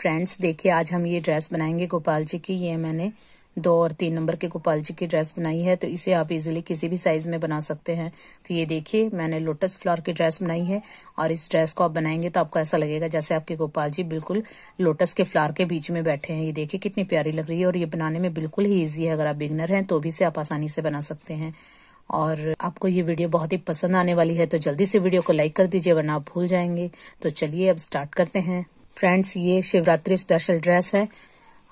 Friends देखिए आज हम ये ड्रेस बनाएंगे गोपाल जी की ये मैंने दो और तीन नंबर के गोपाल जी की ड्रेस बनाई है तो इसे आप इजीली किसी भी साइज में बना सकते हैं तो ये देखिए मैंने लोटस फ्लावर की ड्रेस बनाई है और इस ड्रेस को आप बनाएंगे तो आपको ऐसा लगेगा जैसे आपके गोपाल जी बिल्कुल लोटस के फ्लावर के बीच में बैठे हैं ये देखिए कितनी प्यारी लग रही है और ये बनाने में बिल्कुल ही ईजी है अगर आप बिगनर हैं तो भी इसे आप आसानी से बना सकते हैं और आपको ये वीडियो बहुत ही पसंद आने वाली है तो जल्दी से वीडियो को लाइक कर दीजिए वरना आप भूल जाएंगे तो चलिए अब स्टार्ट करते हैं फ्रेंड्स ये शिवरात्रि स्पेशल ड्रेस है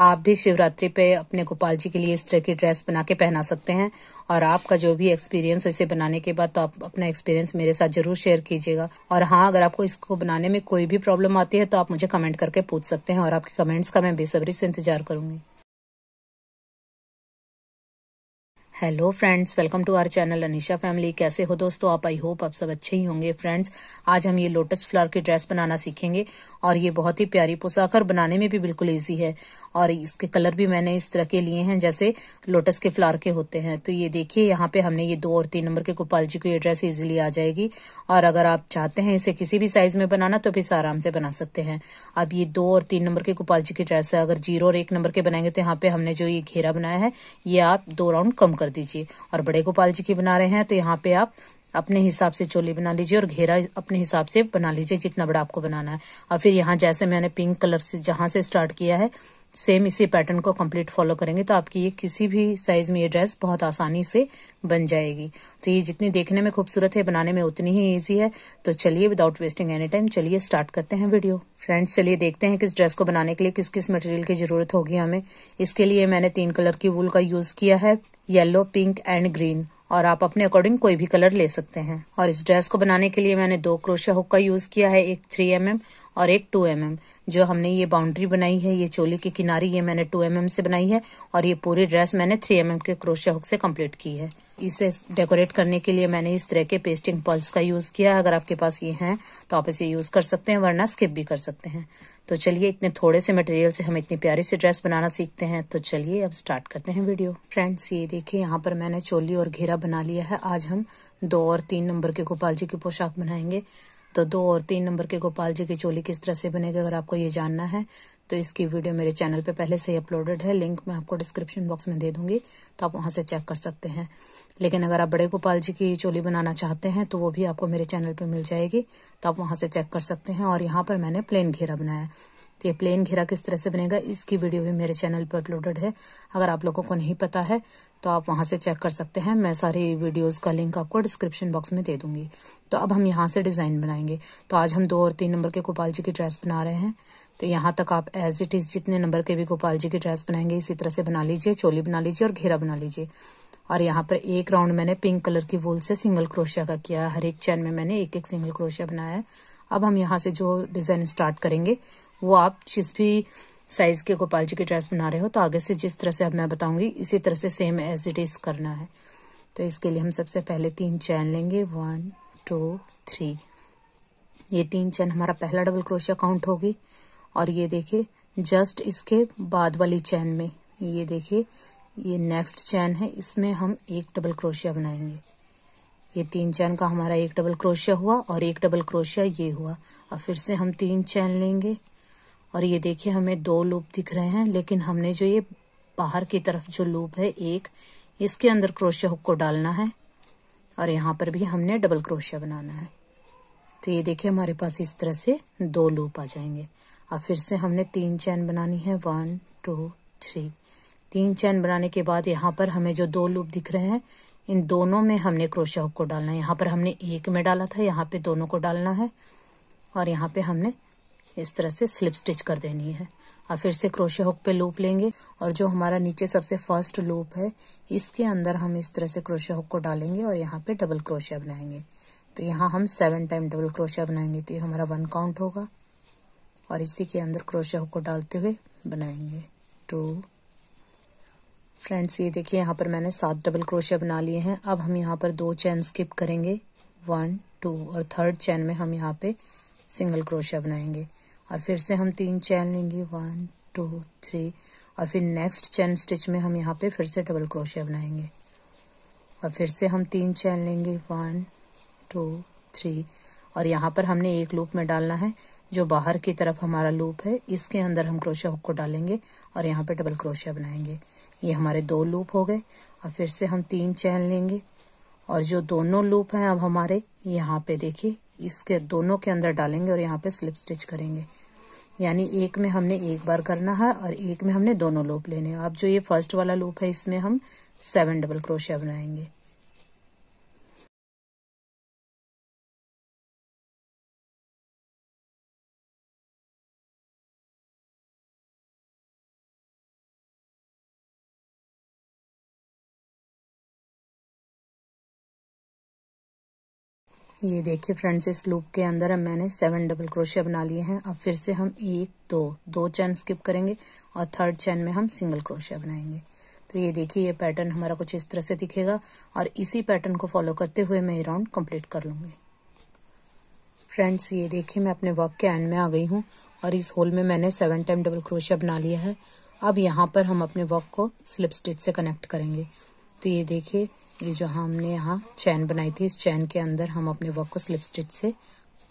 आप भी शिवरात्रि पे अपने गोपाल जी के लिए इस तरह की ड्रेस बना के पहना सकते हैं और आपका जो भी एक्सपीरियंस इसे बनाने के बाद तो आप अपना एक्सपीरियंस मेरे साथ जरूर शेयर कीजिएगा और हाँ अगर आपको इसको बनाने में कोई भी प्रॉब्लम आती है तो आप मुझे कमेंट करके पूछ सकते हैं और आपके कमेंट्स का मैं बेसब्री से इंतजार करूंगी hello friends welcome to our channel Anisha family कैसे हो दोस्तों आप आई होप आप सब अच्छे ही होंगे फ्रेंड्स आज हम ये लोटस फ्लावर की ड्रेस बनाना सीखेंगे और ये बहुत ही प्यारी पोसाकर बनाने में भी बिल्कुल इजी है और इसके कलर भी मैंने इस तरह के लिए हैं जैसे लोटस के फ्लावर के होते हैं तो ये देखिए यहाँ पे हमने ये दो और तीन नंबर के गोपाल जी को ये ड्रेस इजिली आ जाएगी और अगर आप चाहते हैं इसे किसी भी साइज में बनाना तो इसे आराम से बना सकते हैं अब ये दो और तीन नंबर के गोपाल जी की ड्रेस है अगर जीरो और एक नंबर के बनाएंगे तो यहाँ पे हमने जो ये घेरा बनाया है ये आप दो राउंड कम कर दीजिए और बड़े गोपाल जी की बना रहे हैं तो यहाँ पे आप अपने हिसाब से चोली बना लीजिए और घेरा अपने हिसाब से बना लीजिए जितना बड़ा आपको बनाना है और फिर यहाँ जैसे मैंने पिंक कलर से जहां से स्टार्ट किया है सेम इसी पैटर्न को कंप्लीट फॉलो करेंगे तो आपकी ये किसी भी साइज में ये ड्रेस बहुत आसानी से बन जाएगी तो ये जितनी देखने में खूबसूरत है बनाने में उतनी ही ईजी है तो चलिए विदाउट वेस्टिंग एनी टाइम चलिए स्टार्ट करते हैं वीडियो फ्रेंड्स चलिए देखते हैं किस ड्रेस को बनाने के लिए किस किस मटेरियल की जरूरत होगी हमें इसके लिए मैंने तीन कलर की वूल का यूज किया है येलो पिंक एंड ग्रीन और आप अपने अकॉर्डिंग कोई भी कलर ले सकते हैं और इस ड्रेस को बनाने के लिए मैंने दो क्रोशिया हुक का यूज किया है एक थ्री एम mm और एक टू एम mm. जो हमने ये बाउंड्री बनाई है ये चोली की किनारी ये मैंने टू एम mm से बनाई है और ये पूरी ड्रेस मैंने थ्री एम mm के क्रोशिया हुक से कम्प्लीट की है इसे डेकोरेट करने के लिए मैंने इस तरह के पेस्टिंग पल्स का यूज किया है अगर आपके पास ये है तो आप इसे यूज कर सकते हैं वरना स्किप भी कर सकते हैं तो चलिए इतने थोड़े से मटेरियल से हम इतनी प्यारी सी ड्रेस बनाना सीखते हैं तो चलिए अब स्टार्ट करते हैं वीडियो फ्रेंड्स ये देखिए यहाँ पर मैंने चोली और घेरा बना लिया है आज हम दो और तीन नंबर के गोपाल जी की पोशाक बनाएंगे तो दो और तीन नंबर के गोपाल जी की चोली किस तरह से बनेगी अगर आपको ये जानना है तो इसकी वीडियो मेरे चैनल पे पहले से ही अपलोडेड है लिंक मैं आपको डिस्क्रिप्शन बॉक्स में दे दूंगी तो आप वहां से चेक कर सकते हैं लेकिन अगर आप बड़े गोपाल जी की चोली बनाना चाहते हैं तो वो भी आपको मेरे चैनल पे मिल जाएगी तो आप वहां से चेक कर सकते हैं और यहाँ पर मैंने प्लेन घेरा बनाया तो ये प्लेन घेरा किस तरह से बनेगा इसकी वीडियो भी मेरे चैनल पर अपलोडेड है अगर आप लोगों को नहीं पता है तो आप वहां से चेक कर सकते हैं मैं सारी वीडियोस का लिंक आपको डिस्क्रिप्शन बॉक्स में दे दूंगी तो अब हम यहाँ से डिजाइन बनाएंगे तो आज हम दो और तीन नंबर के गोपाल जी की ड्रेस बना रहे हैं तो यहाँ तक आप एज इट इज जितने नंबर के भी गोपाल जी की ड्रेस बनाएंगे इसी तरह से बना लीजिए चोली बना लीजिए और घेरा बना लीजिए और यहाँ पर एक राउंड मैंने पिंक कलर की वोल से सिंगल क्रोशिया का किया हर एक चैन में मैंने एक एक सिंगल क्रोशिया बनाया है अब हम यहाँ से जो डिजाइन स्टार्ट करेंगे वो आप जिस भी साइज के गोपाल जी की ड्रेस बना रहे हो तो आगे से जिस तरह से अब मैं बताऊंगी इसी तरह से सेम एज इट इज करना है तो इसके लिए हम सबसे पहले तीन चैन लेंगे वन टू थ्री ये तीन चैन हमारा पहला डबल क्रोशिया काउंट होगी और ये देखिए जस्ट इसके बाद वाली चैन में ये देखिए ये नेक्स्ट चैन है इसमें हम एक डबल क्रोशिया बनाएंगे ये तीन चैन का हमारा एक डबल क्रोशिया हुआ और एक डबल क्रोशिया ये हुआ और फिर से हम तीन चैन लेंगे और ये देखिए हमें दो लूप दिख रहे हैं लेकिन हमने जो ये बाहर की तरफ जो लूप है एक इसके अंदर क्रोशिया हुक को डालना है और यहाँ पर भी हमने डबल क्रोशिया बनाना है तो ये देखिए हमारे पास इस तरह से दो लूप आ जाएंगे अब फिर से हमने तीन चैन बनानी है वन टू थ्री तीन चैन बनाने के बाद यहाँ पर हमें जो दो लूप दिख रहे हैं इन दोनों में हमने क्रोशा हुक को डालना है यहाँ पर हमने एक में डाला था यहाँ पे दोनों को डालना है और यहाँ पे हमने इस तरह से स्लिप स्टिच कर देनी है और फिर से क्रोशिया हुक पे लूप लेंगे और जो हमारा नीचे सबसे फर्स्ट लूप है इसके अंदर हम इस तरह से क्रोशिया हुक को डालेंगे और यहाँ पे डबल क्रोशिया बनाएंगे तो यहाँ हम सेवन टाइम डबल क्रोशिया बनाएंगे तो ये हमारा वन काउंट होगा और इसी के अंदर क्रोशिया हुक को डालते हुए बनाएंगे टू फ्रेंड्स ये देखिए यहाँ पर मैंने सात डबल क्रोशिया बना लिए हैं अब हम यहाँ पर दो चैन स्किप करेंगे वन टू और थर्ड चैन में हम यहाँ पे सिंगल क्रोशिया बनाएंगे और फिर से हम तीन चैन लेंगे वन टू थ्री और फिर नेक्स्ट चैन स्टिच में हम यहाँ पे फिर से डबल क्रोशिया बनाएंगे और फिर से हम तीन चैन लेंगे वन टू थ्री और यहाँ पर हमने एक लूप में डालना है जो बाहर की तरफ हमारा लूप है इसके अंदर हम क्रोशिया हुक को डालेंगे और यहाँ पे डबल क्रोशिया बनाएंगे ये हमारे दो लूप हो गए और फिर से हम तीन चैन लेंगे और जो दोनों लूप हैं अब हमारे यहाँ पे देखिए इसके दोनों के अंदर डालेंगे और यहाँ पे स्लिप स्टिच करेंगे यानी एक में हमने एक बार करना है और एक में हमने दोनों लूप लेने अब जो ये फर्स्ट वाला लूप है इसमें हम सेवन डबल क्रोशिया बनाएंगे ये देखिए फ्रेंड्स इस लूप के अंदर अब मैंने सेवन डबल क्रोशिया बना लिए हैं अब फिर से हम एक दो दो चैन स्किप करेंगे और थर्ड चैन में हम सिंगल क्रोशिया बनाएंगे तो ये देखिए ये पैटर्न हमारा कुछ इस तरह से दिखेगा और इसी पैटर्न को फॉलो करते हुए मैं ये राउंड कंप्लीट कर लूंगी फ्रेंड्स ये देखिए मैं अपने वर्क के एंड में आ गई हूँ और इस होल में मैंने सेवन टाइम डबल क्रोशिया बना लिया है अब यहाँ पर हम अपने वर्क को स्लिप स्टिच से कनेक्ट करेंगे तो ये देखिए ये जो हमने यहाँ चैन बनाई थी इस चैन के अंदर हम अपने वर्क को स्लिप स्टिच से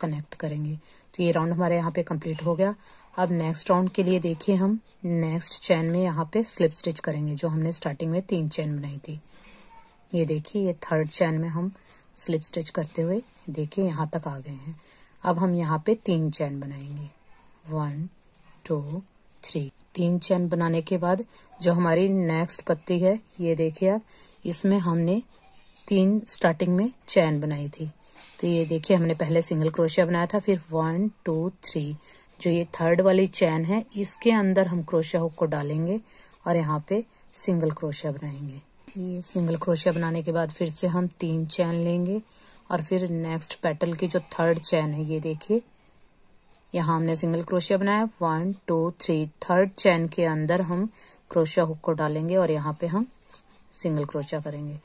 कनेक्ट करेंगे तो ये राउंड हमारे यहाँ पे कंप्लीट हो गया अब नेक्स्ट राउंड के लिए देखिए हम नेक्स्ट चैन में यहाँ पे स्लिप स्टिच करेंगे जो हमने स्टार्टिंग में तीन चैन बनाई थी ये देखिए ये थर्ड चैन में हम स्लिप स्टिच करते हुए देखिए यहाँ तक आ गए हैं अब हम यहाँ पे तीन चैन बनाएंगे वन टू थ्री तीन चैन बनाने के बाद जो हमारी नेक्स्ट पत्ती है ये देखिए आप इसमें हमने तीन स्टार्टिंग में चैन बनाई थी तो ये देखिए हमने पहले सिंगल क्रोशिया बनाया था फिर वन टू थ्री जो ये थर्ड वाली चैन है इसके अंदर हम क्रोशिया हुक को डालेंगे और यहाँ पे सिंगल क्रोशिया बनाएंगे ये सिंगल क्रोशिया बनाने के बाद फिर से हम तीन चैन लेंगे और फिर नेक्स्ट पेटल की जो थर्ड चैन है ये देखिए यहाँ हमने सिंगल क्रोशिया बनाया one two three third chain के अंदर हम क्रोशिया हुक को डालेंगे और यहाँ पे हम सिंगल क्रोचा करेंगे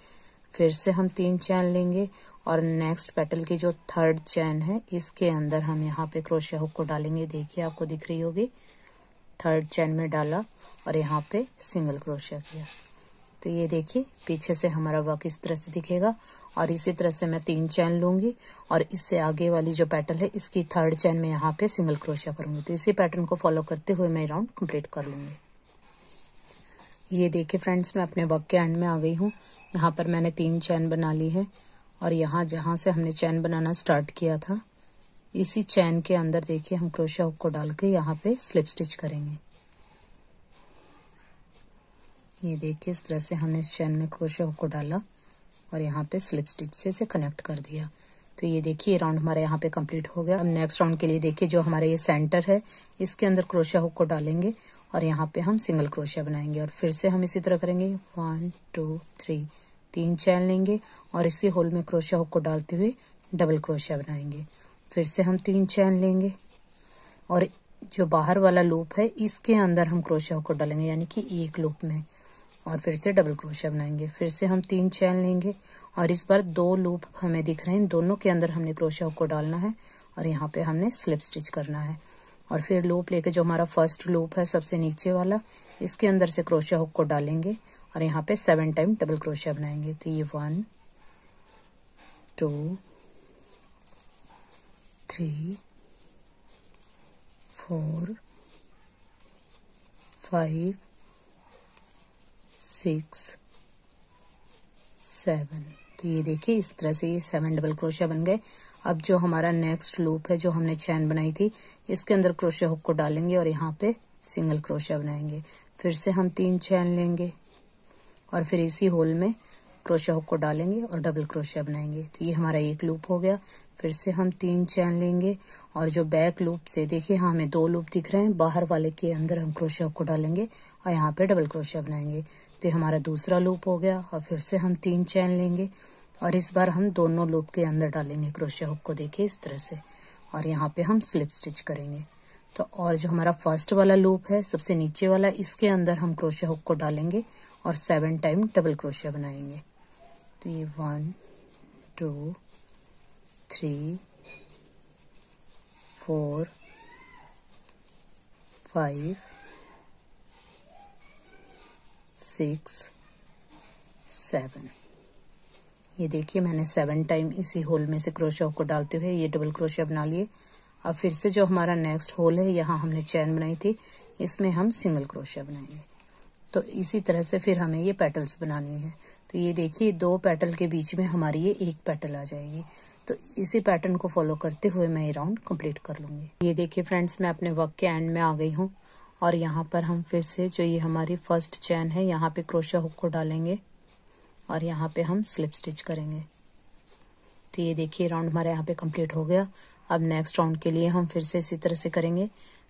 फिर से हम तीन चैन लेंगे और नेक्स्ट पेटल की जो थर्ड चैन है इसके अंदर हम यहाँ पे क्रोशिया हुक को डालेंगे देखिए आपको दिख रही होगी थर्ड चैन में डाला और यहाँ पे सिंगल क्रोशिया किया तो ये देखिए पीछे से हमारा वर्क इस तरह से दिखेगा और इसी तरह से मैं तीन चैन लूंगी और इससे आगे वाली जो पैटर्न है इसकी थर्ड चैन में यहाँ पे सिंगल क्रोशिया करूंगी तो इसी पैटर्न को फॉलो करते हुए मैं राउंड कंप्लीट कर लूंगी ये देखिए फ्रेंड्स मैं अपने वर्क के एंड में आ गई हूँ यहाँ पर मैंने तीन चैन बना ली है और यहाँ जहाँ से हमने चैन बनाना स्टार्ट किया था इसी चैन के अंदर देखिए हम क्रोशा हुक को डाल के यहाँ पे स्लिप स्टिच करेंगे ये देखिए इस तरह से हमने इस चैन में क्रोशा हुक को डाला और यहाँ पे स्लिप स्टिच से इसे कनेक्ट कर दिया तो ये देखिए राउंड हमारे यहाँ पे कंप्लीट हो गया अब नेक्स्ट राउंड के लिए देखिए जो हमारे ये सेंटर है इसके अंदर क्रोशा हुक को डालेंगे और यहाँ पे हम सिंगल क्रोशिया बनाएंगे और फिर से हम इसी तरह करेंगे वन टू थ्री तीन चैन लेंगे और इसी होल में क्रोशिया हुक को डालते हुए डबल क्रोशिया बनाएंगे फिर से हम तीन चैन लेंगे और जो बाहर वाला लूप है इसके अंदर हम क्रोशिया हुक को डालेंगे यानी कि एक लूप में और फिर से डबल क्रोशिया बनाएंगे फिर से हम तीन चैन लेंगे और इस बार दो लूप हमें दिख रहे हैं दोनों के अंदर हमने क्रोशिया हुक को डालना है और यहाँ पे हमने स्लिप स्टिच करना है और फिर लूप लेके जो हमारा फर्स्ट लूप है सबसे नीचे वाला इसके अंदर से क्रोशिया हुक को डालेंगे और यहाँ पे सेवन टाइम डबल क्रोशिया बनाएंगे तो ये one two three four five six seven तो ये देखिए इस तरह से ये सेवन डबल क्रोशिया बन गए अब जो हमारा नेक्स्ट लूप है जो हमने चैन बनाई थी इसके अंदर क्रोशिया हुक को डालेंगे और यहाँ पे सिंगल क्रोशिया बनाएंगे फिर से हम तीन चैन लेंगे और फिर इसी होल में क्रोशिया हुक को डालेंगे और डबल क्रोशिया बनाएंगे तो ये हमारा एक लूप हो गया फिर से हम तीन चैन लेंगे और जो बैक लूप से देखिए हाँ हमें दो लूप दिख रहे हैं बाहर वाले के अंदर हम क्रोशिया को डालेंगे और यहाँ पे डबल क्रोशिया बनाएंगे तो हमारा दूसरा लूप हो गया और फिर से हम तीन चैन लेंगे और इस बार हम दोनों लूप के अंदर डालेंगे क्रोशिया हुक को देखिए इस तरह से और यहाँ पे हम स्लिप स्टिच करेंगे तो और जो हमारा फर्स्ट वाला लूप है सबसे नीचे वाला इसके अंदर हम क्रोशिया हुक को डालेंगे और सेवन टाइम डबल क्रोशिया बनाएंगे तो ये one two three four five six seven ये देखिए मैंने सेवन टाइम इसी होल में से क्रोशिया को डालते हुए ये डबल क्रोशिया बना लिए अब फिर से जो हमारा नेक्स्ट होल है यहाँ हमने चैन बनाई थी इसमें हम सिंगल क्रोशिया बनाएंगे तो इसी तरह से फिर हमें ये पेटल्स बनानी है तो ये देखिए दो पेटल के बीच में हमारी ये एक पेटल आ जाएगी तो इसी पैटर्न को फॉलो करते हुए मैं ये राउंड कंप्लीट कर लूंगी ये देखिए फ्रेंड्स मैं अपने वर्क के एंड में आ गई हूँ और यहाँ पर हम फिर से जो ये हमारी फर्स्ट चैन है यहाँ पे क्रोशा हुक को डालेंगे और यहाँ पे हम स्लिप स्टिच करेंगे तो ये देखिए राउंड हमारा यहाँ पे कंप्लीट हो गया अब नेक्स्ट राउंड के लिए हम फिर से इसी तरह से करेंगे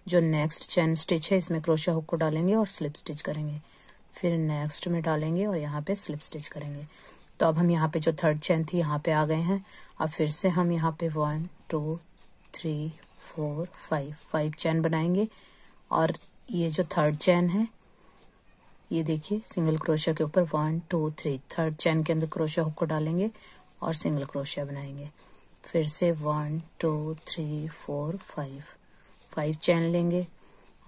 जो नेक्स्ट चैन स्टिच है इसमें क्रोशा हुक को डालेंगे और स्लिप स्टिच करेंगे फिर नेक्स्ट में डालेंगे और यहाँ पे स्लिप स्टिच करेंगे तो अब हम यहाँ पे जो थर्ड चैन थी यहाँ पे आ गए हैं अब फिर से हम यहाँ पे one two three four five five chain बनाएंगे और ये जो थर्ड चैन है ये देखिए सिंगल क्रोशिया के ऊपर one two three third chain के अंदर क्रोशिया हुक को डालेंगे और सिंगल क्रोशिया बनाएंगे फिर से one two three four five five chain लेंगे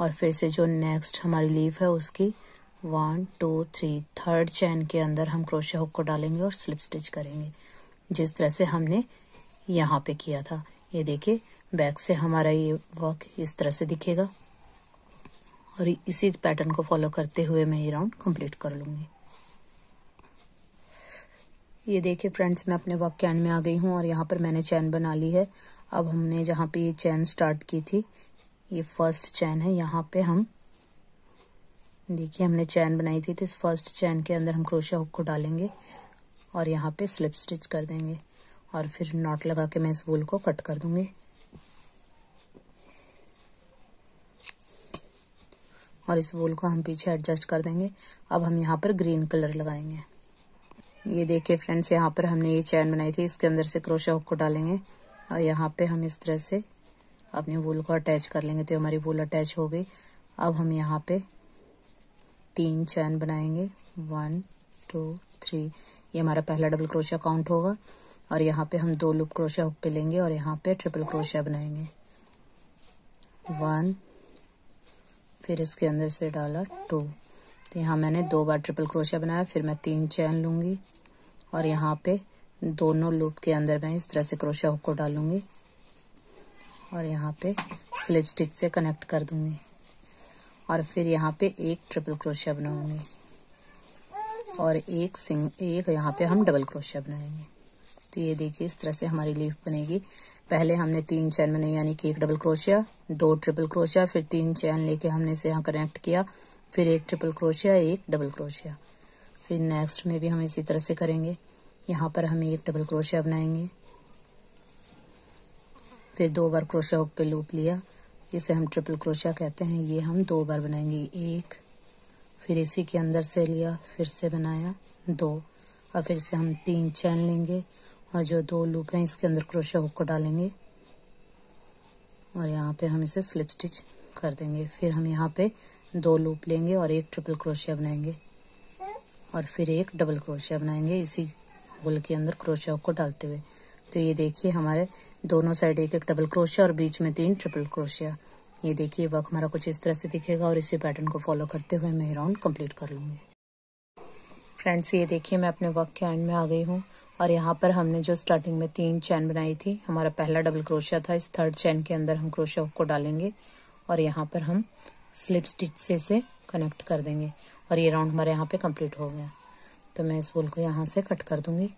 और फिर से जो नेक्स्ट हमारी लीफ है उसकी one two three third chain के अंदर हम क्रोशिया हुक को डालेंगे और स्लिप स्टिच करेंगे जिस तरह से हमने यहाँ पे किया था ये देखिए बैक से हमारा ये वर्क इस तरह से दिखेगा और इसी पैटर्न को फॉलो करते हुए मैं ये राउंड कंप्लीट कर लूंगी ये देखिए फ्रेंड्स मैं अपने वर्क कैन में आ गई हूँ और यहाँ पर मैंने चैन बना ली है अब हमने जहाँ पे ये चैन स्टार्ट की थी ये फर्स्ट चैन है यहाँ पे हम देखिए हमने चैन बनाई थी तो इस फर्स्ट चैन के अंदर हम क्रोशा हुक को डालेंगे और यहाँ पे स्लिप स्टिच कर देंगे और फिर नॉट लगा के मैं इस वूल को कट कर दूंगी और इस वूल को हम पीछे एडजस्ट कर देंगे अब हम यहाँ पर ग्रीन कलर लगाएंगे ये देखिए फ्रेंड्स यहाँ पर हमने ये चैन बनाई थी इसके अंदर से क्रोशा हुक को डालेंगे और यहाँ पे हम इस तरह से अपने वूल को अटैच कर लेंगे तो हमारी वूल अटैच हो गई अब हम यहाँ पे तीन चैन बनाएंगे वन टू थ्री ये हमारा पहला डबल क्रोशा काउंट होगा और यहाँ पे हम दो लूप क्रोशा हुक पे लेंगे और यहाँ पे ट्रिपल क्रोशा बनाएंगे वन फिर इसके अंदर से डाला टू तो यहाँ मैंने दो बार ट्रिपल क्रोशिया बनाया फिर मैं तीन चैन लूंगी और यहाँ पे दोनों लूप के अंदर मैं इस तरह से क्रोशिया हुक को डालूंगी और यहाँ पे स्लिप स्टिच से कनेक्ट कर दूंगी और फिर यहाँ पे एक ट्रिपल क्रोशिया बनाऊंगी और एक सिंग एक यहाँ पे हम डबल क्रोशिया बनाएंगे तो ये देखिए इस तरह से हमारी लीफ बनेगी पहले हमने तीन चैन बनाई यानी कि एक डबल क्रोशिया दो ट्रिपल क्रोशिया फिर तीन चैन लेके हमने इसे यहाँ कनेक्ट किया फिर एक ट्रिपल क्रोशिया एक डबल क्रोशिया फिर नेक्स्ट में भी हम इसी तरह से करेंगे यहाँ पर हम एक डबल क्रोशिया बनाएंगे फिर दो बार क्रोशिया पे लूप लिया इसे हम ट्रिपल क्रोशिया कहते हैं ये हम दो बार बनाएंगे एक फिर इसी के अंदर से लिया फिर से बनाया दो और फिर से हम तीन चैन लेंगे और जो दो लूप हैं इसके अंदर क्रोशिया हुक को डालेंगे और यहाँ पे हम इसे स्लिप स्टिच कर देंगे फिर हम यहाँ पे दो लूप लेंगे और एक ट्रिपल क्रोशिया बनाएंगे और फिर एक डबल क्रोशिया बनाएंगे इसी होल के अंदर क्रोशिया को डालते हुए तो ये देखिए हमारे दोनों साइड एक एक डबल क्रोशिया और बीच में तीन ट्रिपल क्रोशिया ये देखिए वक़ हमारा कुछ इस तरह से दिखेगा और इसी पैटर्न को फॉलो करते हुए मैं राउंड कंप्लीट कर लूंगी फ्रेंड्स ये देखिए मैं अपने वर्क के एंड में आ गई हूँ और यहाँ पर हमने जो स्टार्टिंग में तीन चैन बनाई थी हमारा पहला डबल क्रोशिया था इस थर्ड चैन के अंदर हम क्रोशिया को डालेंगे और यहाँ पर हम स्लिप स्टिच से इसे कनेक्ट कर देंगे और ये राउंड हमारे यहाँ पे कंप्लीट हो गया तो मैं इस वूल को यहाँ से कट कर दूंगी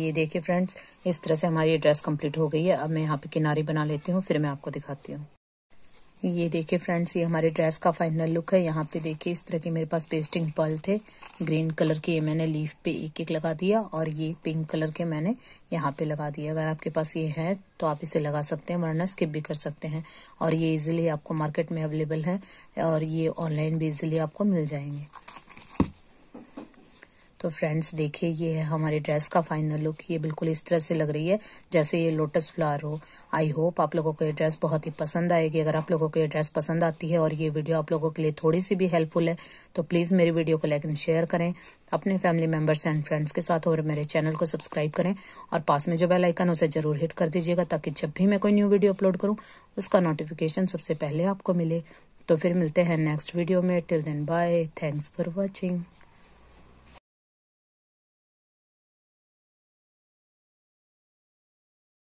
ये देखिए फ्रेंड्स इस तरह से हमारी ड्रेस कंप्लीट हो गई है अब मैं यहाँ पे किनारी बना लेती हूँ फिर मैं आपको दिखाती हूँ ये देखिए फ्रेंड्स ये हमारे ड्रेस का फाइनल लुक है यहाँ पे देखिए इस तरह के मेरे पास पेस्टिंग पल थे ग्रीन कलर के ये मैंने लीफ पे एक एक लगा दिया और ये पिंक कलर के मैंने यहाँ पे लगा दिया अगर आपके पास ये है तो आप इसे लगा सकते हैं वरना स्किप भी कर सकते हैं और ये इजिली आपको मार्केट में अवेलेबल है और ये ऑनलाइन भी इजिली आपको मिल जाएंगे तो फ्रेंड्स देखिए ये है हमारे ड्रेस का फाइनल लुक ये बिल्कुल इस तरह से लग रही है जैसे ये लोटस फ्लावर हो आई होप आप लोगों को ये ड्रेस बहुत ही पसंद आएगी अगर आप लोगों को ये ड्रेस पसंद आती है और ये वीडियो आप लोगों के लिए थोड़ी सी भी हेल्पफुल है तो प्लीज़ मेरी वीडियो को लाइक एंड शेयर करें अपने फैमिली मेंबर्स एंड फ्रेंड्स के साथ और मेरे चैनल को सब्सक्राइब करें और पास में जो बेल आइकन उसे जरूर हिट कर दीजिएगा ताकि जब भी मैं कोई न्यू वीडियो अपलोड करूँ उसका नोटिफिकेशन सबसे पहले आपको मिले तो फिर मिलते हैं नेक्स्ट वीडियो में till then bye thanks for watching